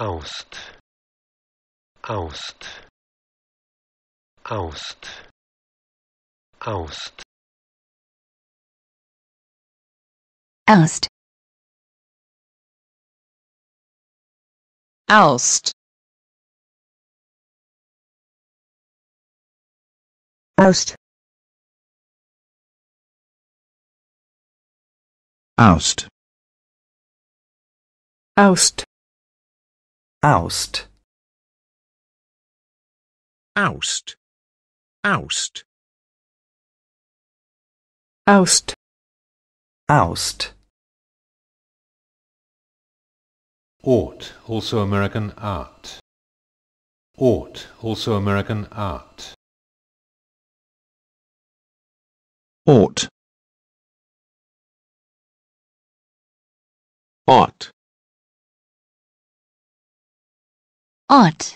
Aust. Aust. Aust. Aust. Aust. Aust. Aust. Aust. oust oust oust oust oust oust ought also american art ought also american art ought ought ought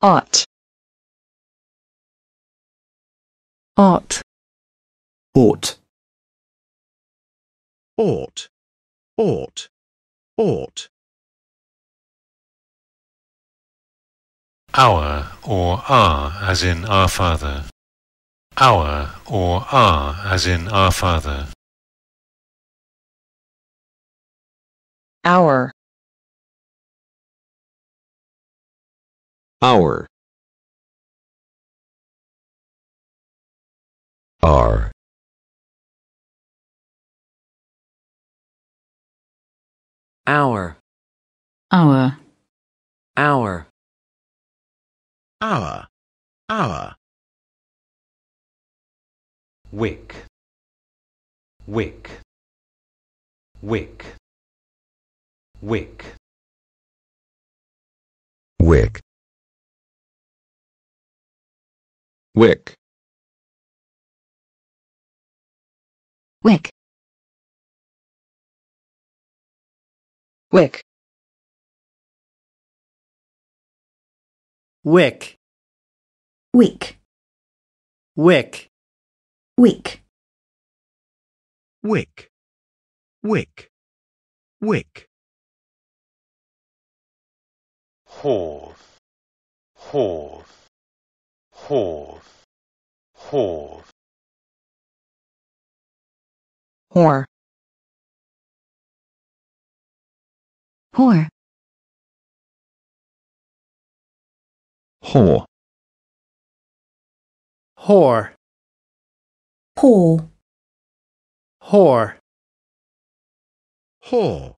ought ought ought ought ought ought our or our as in our father our or our as in our father our Hour R hour hour hour hour hour wick wick wick wick wick Wick. Wick. Wick. Wick. Wick. Wick. Wick. Wick. Wick. Wick. Hall. Hall whore, whore, whore, whore, whore, whore, whore, whore, whore, whore,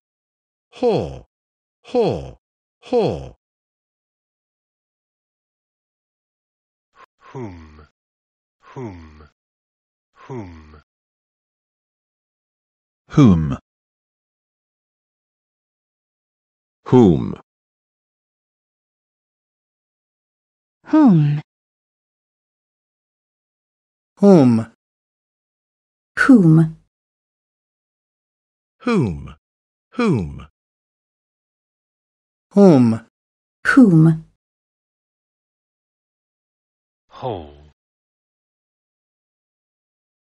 whore, whore. whom, whom, whom, whom, whom, whom, whom, whom, whom, whom, whom, whom. Whole.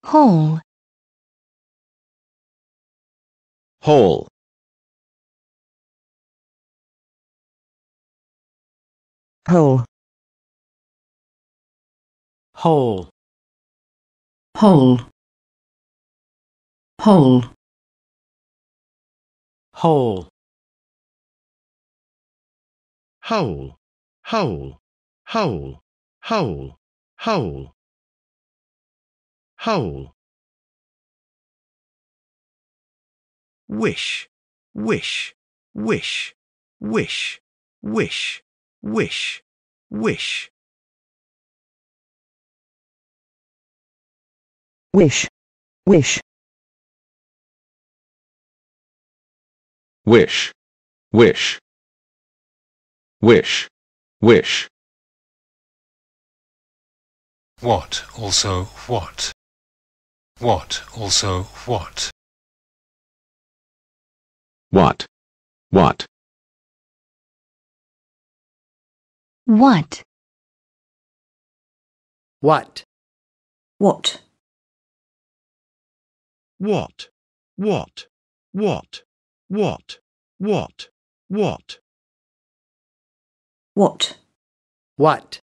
Whole. Whole. Whole. Whole. Whole. Whole. Whole. Whole. Whole. Whole. hole whole whole wish wish wish wish wish wish wish wish wish wish wish wish wish what also what? What also what? What? What? What? What? What? What? What? What? What? What? What? What? What?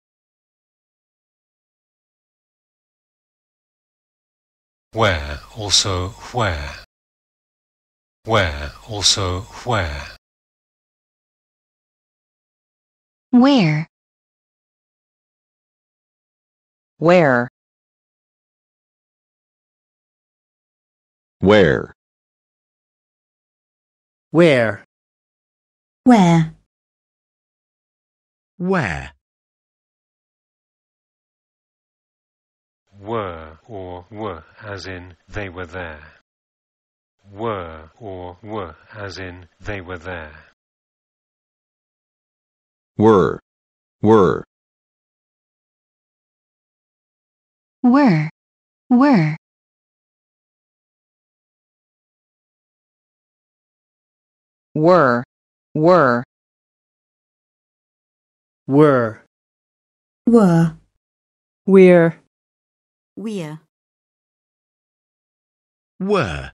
where also where where also where where where where where where where were or were as in they were there. Were or were as in they were there. Were, were. Were, were. Were, were. Were. Were. We're. We're. Were,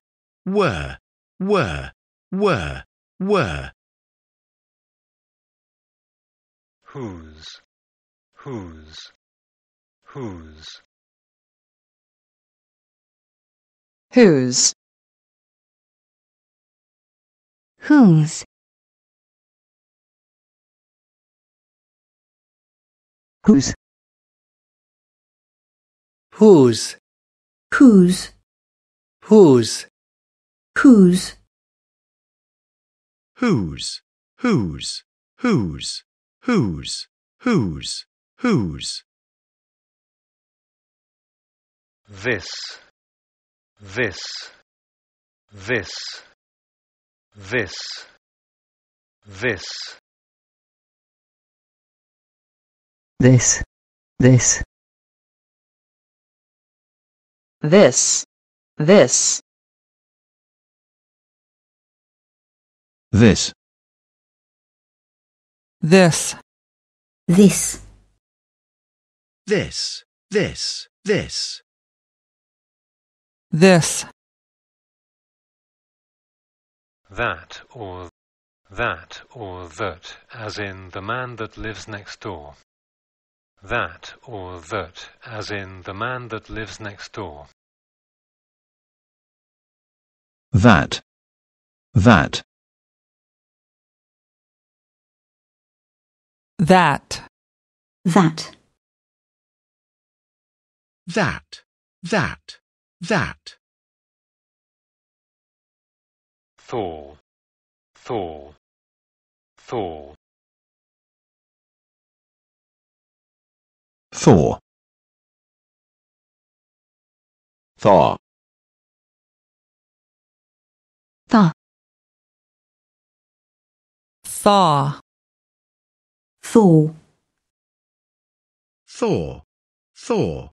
were, were, were, were. Whose, whose, whose. Whose. Whose. Whose. Whose? Whose? Whose? Whose? Whose? Whose? Whose? Whose? Whose? Whose? This. This. This. This. This. This. This this, this, this, this, this, this, this, this, this, that or that or that, as in the man that lives next door. That or that, as in the man that lives next door that that that that that that that Thaw. Thaw. Thaw. Thaw. Thaw. thaw thaw thaw thaw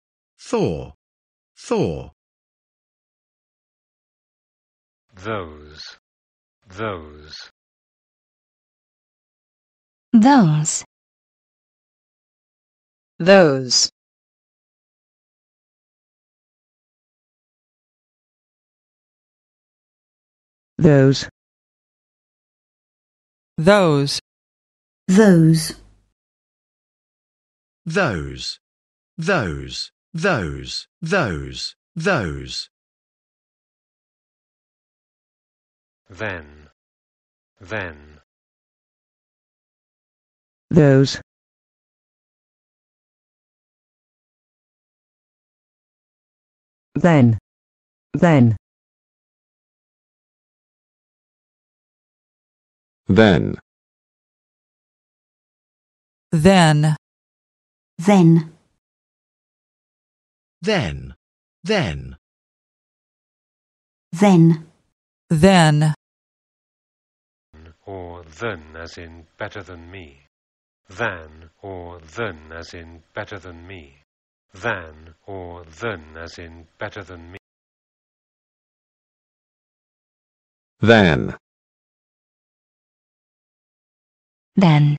thaw thaw those those those those those those those those those those those those then then those then then Then. Then. Then. Then. Then. Then. Then. Or then, as in better than me. Than or then, as in better than me. Than or then, as in better than me. Then. then.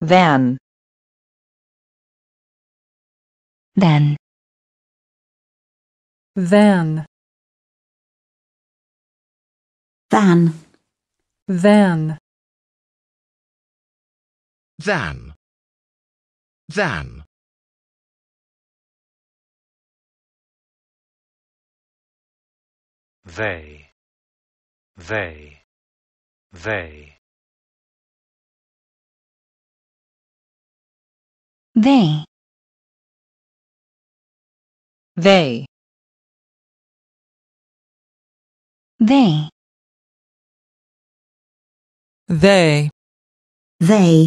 Then. Then. Then. Then. Then. Then. Than. They they they they they they they they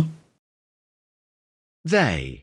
they